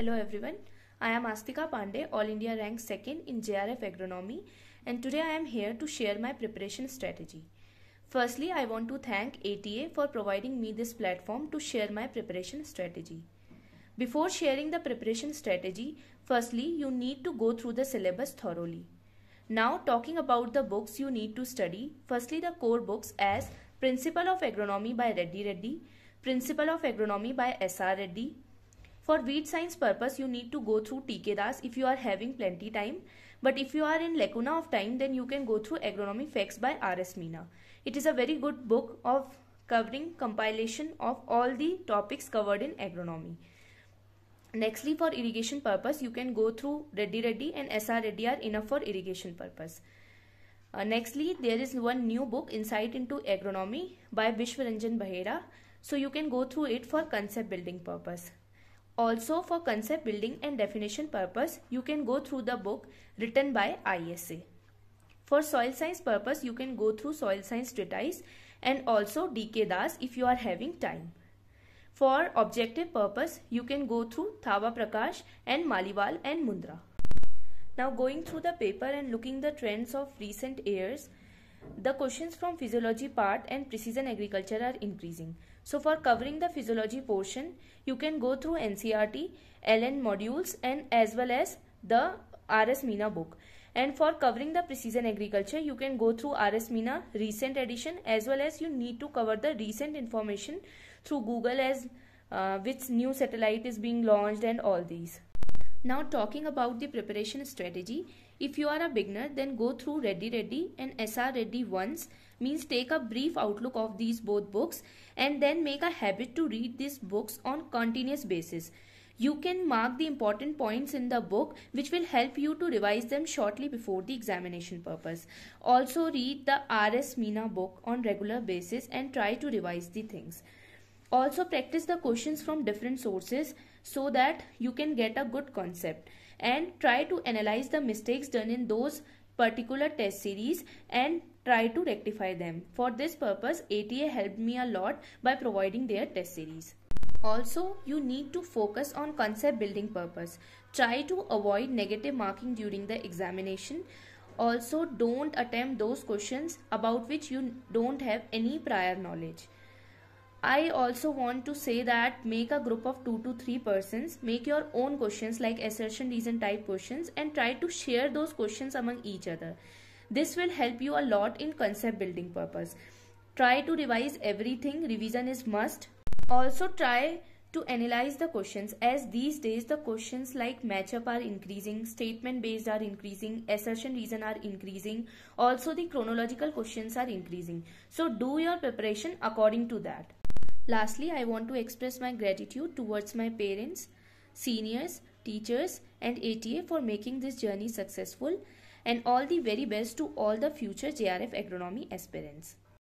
Hello everyone, I am Astika Pandey, All India ranked second in JRF Agronomy and today I am here to share my preparation strategy. Firstly, I want to thank ATA for providing me this platform to share my preparation strategy. Before sharing the preparation strategy, firstly, you need to go through the syllabus thoroughly. Now, talking about the books you need to study, firstly, the core books as Principle of Agronomy by Reddy Reddy, Principle of Agronomy by S.R. Reddy, for wheat science purpose, you need to go through TK Das if you are having plenty time. But if you are in lacuna of time, then you can go through Agronomy Facts by R.S. Meena. It is a very good book of covering compilation of all the topics covered in agronomy. Nextly, for irrigation purpose, you can go through Reddy Reddy and SR Reddy are enough for irrigation purpose. Uh, nextly, there is one new book, Insight into Agronomy by Vishwaranjan Bahera. So you can go through it for concept building purpose. Also for concept building and definition purpose, you can go through the book written by ISA. For soil science purpose, you can go through soil science treatise and also DK Das if you are having time. For objective purpose, you can go through Thava Prakash and Maliwal and Mundra. Now going through the paper and looking the trends of recent years, the questions from physiology part and precision agriculture are increasing. So for covering the physiology portion, you can go through NCRT, LN modules and as well as the RS Mina book. And for covering the precision agriculture, you can go through RS Mina recent edition as well as you need to cover the recent information through Google as uh, which new satellite is being launched and all these. Now talking about the preparation strategy, if you are a beginner then go through Ready Ready and SR Ready once means take a brief outlook of these both books and then make a habit to read these books on continuous basis. You can mark the important points in the book which will help you to revise them shortly before the examination purpose. Also read the RS Meena book on regular basis and try to revise the things also practice the questions from different sources so that you can get a good concept and try to analyze the mistakes done in those particular test series and try to rectify them. For this purpose, ATA helped me a lot by providing their test series. Also, you need to focus on concept building purpose. Try to avoid negative marking during the examination. Also, don't attempt those questions about which you don't have any prior knowledge. I also want to say that make a group of 2 to 3 persons, make your own questions like assertion, reason type questions and try to share those questions among each other. This will help you a lot in concept building purpose. Try to revise everything, revision is must. Also try to analyze the questions as these days the questions like matchup are increasing, statement based are increasing, assertion reason are increasing, also the chronological questions are increasing. So do your preparation according to that. Lastly, I want to express my gratitude towards my parents, seniors, teachers and ATA for making this journey successful and all the very best to all the future JRF agronomy aspirants.